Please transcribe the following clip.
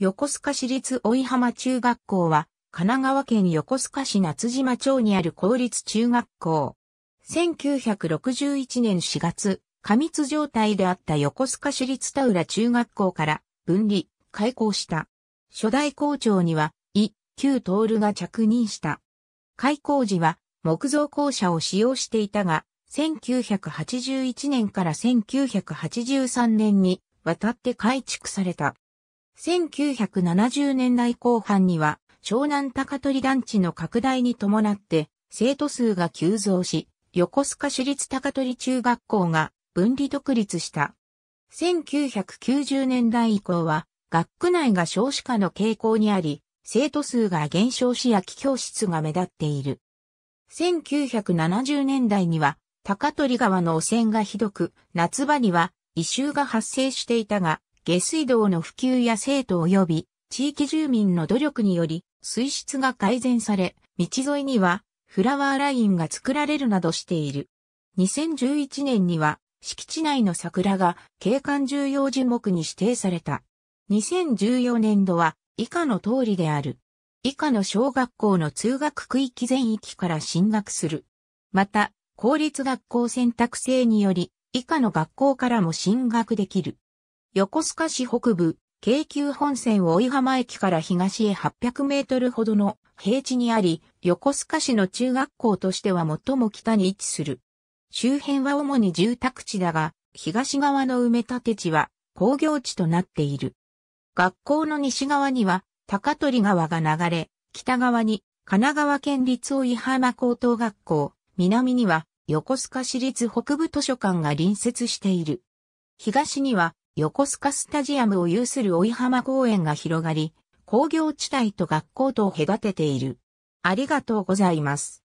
横須賀市立追浜中学校は、神奈川県横須賀市夏島町にある公立中学校。1961年4月、過密状態であった横須賀市立田浦中学校から分離、開校した。初代校長には、伊、旧ルが着任した。開校時は、木造校舎を使用していたが、1981年から1983年に渡って改築された。1970年代後半には、湘南高取団地の拡大に伴って、生徒数が急増し、横須賀市立高取中学校が分離独立した。1990年代以降は、学区内が少子化の傾向にあり、生徒数が減少し空き教室が目立っている。1970年代には、高取川の汚染がひどく、夏場には異臭が発生していたが、下水道の普及や生徒及び地域住民の努力により水質が改善され、道沿いにはフラワーラインが作られるなどしている。2011年には敷地内の桜が景観重要樹木に指定された。2014年度は以下の通りである。以下の小学校の通学区域全域から進学する。また、公立学校選択制により、以下の学校からも進学できる。横須賀市北部、京急本線大井浜駅から東へ800メートルほどの平地にあり、横須賀市の中学校としては最も北に位置する。周辺は主に住宅地だが、東側の埋め立て地は工業地となっている。学校の西側には高取川が流れ、北側に神奈川県立井浜高等学校、南には横須賀市立北部図書館が隣接している。東には横須賀スタジアムを有する追浜公園が広がり、工業地帯と学校とを隔てている。ありがとうございます。